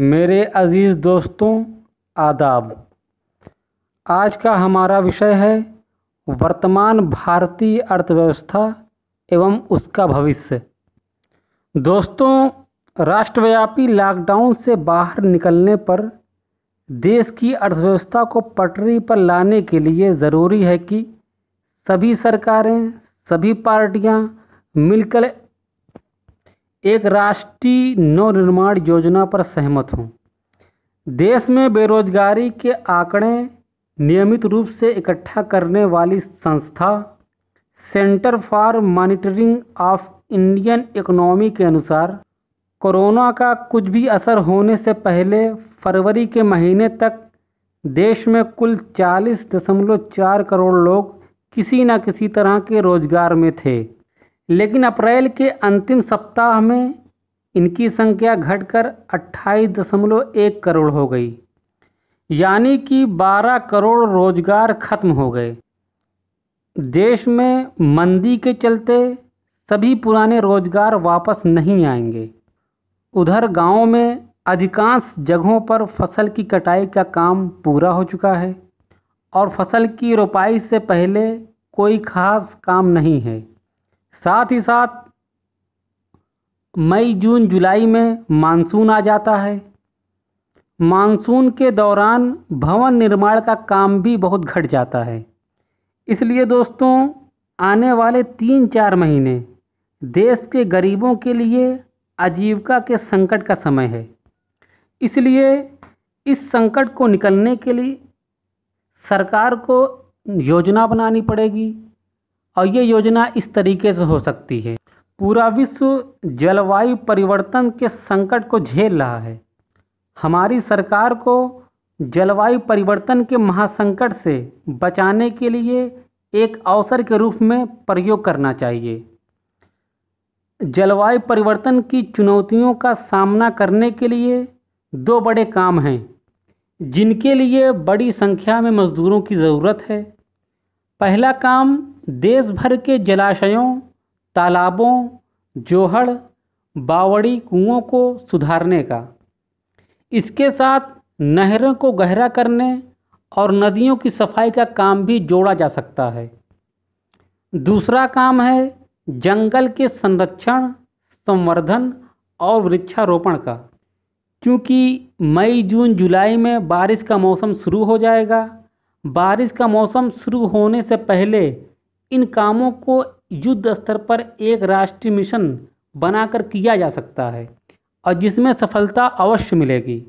मेरे अज़ीज़ दोस्तों आदाब आज का हमारा विषय है वर्तमान भारतीय अर्थव्यवस्था एवं उसका भविष्य दोस्तों राष्ट्रव्यापी लॉकडाउन से बाहर निकलने पर देश की अर्थव्यवस्था को पटरी पर लाने के लिए ज़रूरी है कि सभी सरकारें सभी पार्टियां मिलकर एक राष्ट्रीय नवनिर्माण योजना पर सहमत हूँ देश में बेरोजगारी के आंकड़े नियमित रूप से इकट्ठा करने वाली संस्था centre for monitoring of Indian economy के अनुसार कोरोना का कुछ भी असर होने से पहले फरवरी के महीने तक देश में कुल 40.4 करोड़ लोग किसी न किसी तरह के रोजगार में थे लेकिन अप्रैल के अंतिम सप्ताह में इनकी संख्या घटकर 28.1 करोड़ हो गई यानी कि 12 करोड़ रोजगार खत्म हो गए देश में मंदी के चलते सभी पुराने रोजगार वापस नहीं आएंगे उधर गाँव में अधिकांश जगहों पर फसल की कटाई का काम पूरा हो चुका है और फसल की रोपाई से पहले कोई खास काम नहीं है साथ ही साथ मई जून जुलाई में मानसून आ जाता है मानसून के दौरान भवन निर्माण का काम भी बहुत घट जाता है इसलिए दोस्तों आने वाले तीन चार महीने देश के गरीबों के लिए आजीविका के संकट का समय है इसलिए इस संकट को निकलने के लिए सरकार को योजना बनानी पड़ेगी और ये योजना इस तरीके से हो सकती है पूरा विश्व जलवायु परिवर्तन के संकट को झेल रहा है हमारी सरकार को जलवायु परिवर्तन के महासंकट से बचाने के लिए एक अवसर के रूप में प्रयोग करना चाहिए जलवायु परिवर्तन की चुनौतियों का सामना करने के लिए दो बड़े काम हैं जिनके लिए बड़ी संख्या में मज़दूरों की ज़रूरत है पहला काम देश भर के जलाशयों तालाबों जोहड़ बावड़ी कुओं को सुधारने का इसके साथ नहरों को गहरा करने और नदियों की सफाई का काम भी जोड़ा जा सकता है दूसरा काम है जंगल के संरक्षण संवर्धन और वृक्षारोपण का क्योंकि मई जून जुलाई में बारिश का मौसम शुरू हो जाएगा बारिश का मौसम शुरू होने से पहले इन कामों को युद्ध स्तर पर एक राष्ट्रीय मिशन बनाकर किया जा सकता है और जिसमें सफलता अवश्य मिलेगी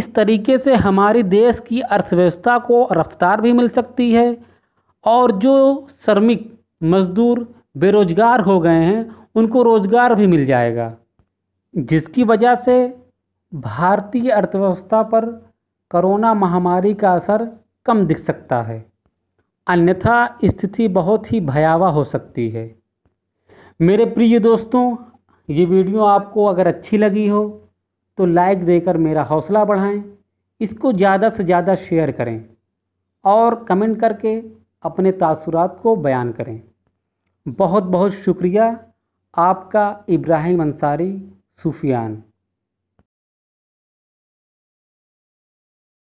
इस तरीके से हमारे देश की अर्थव्यवस्था को रफ्तार भी मिल सकती है और जो श्रमिक मजदूर बेरोजगार हो गए हैं उनको रोजगार भी मिल जाएगा जिसकी वजह से भारतीय अर्थव्यवस्था पर कोरोना महामारी का असर कम दिख सकता है अन्यथा स्थिति बहुत ही भयावह हो सकती है मेरे प्रिय दोस्तों ये वीडियो आपको अगर अच्छी लगी हो तो लाइक देकर मेरा हौसला बढ़ाएं इसको ज़्यादा से ज़्यादा शेयर करें और कमेंट करके अपने तासुरात को बयान करें बहुत बहुत शुक्रिया आपका इब्राहिम अंसारी सूफियान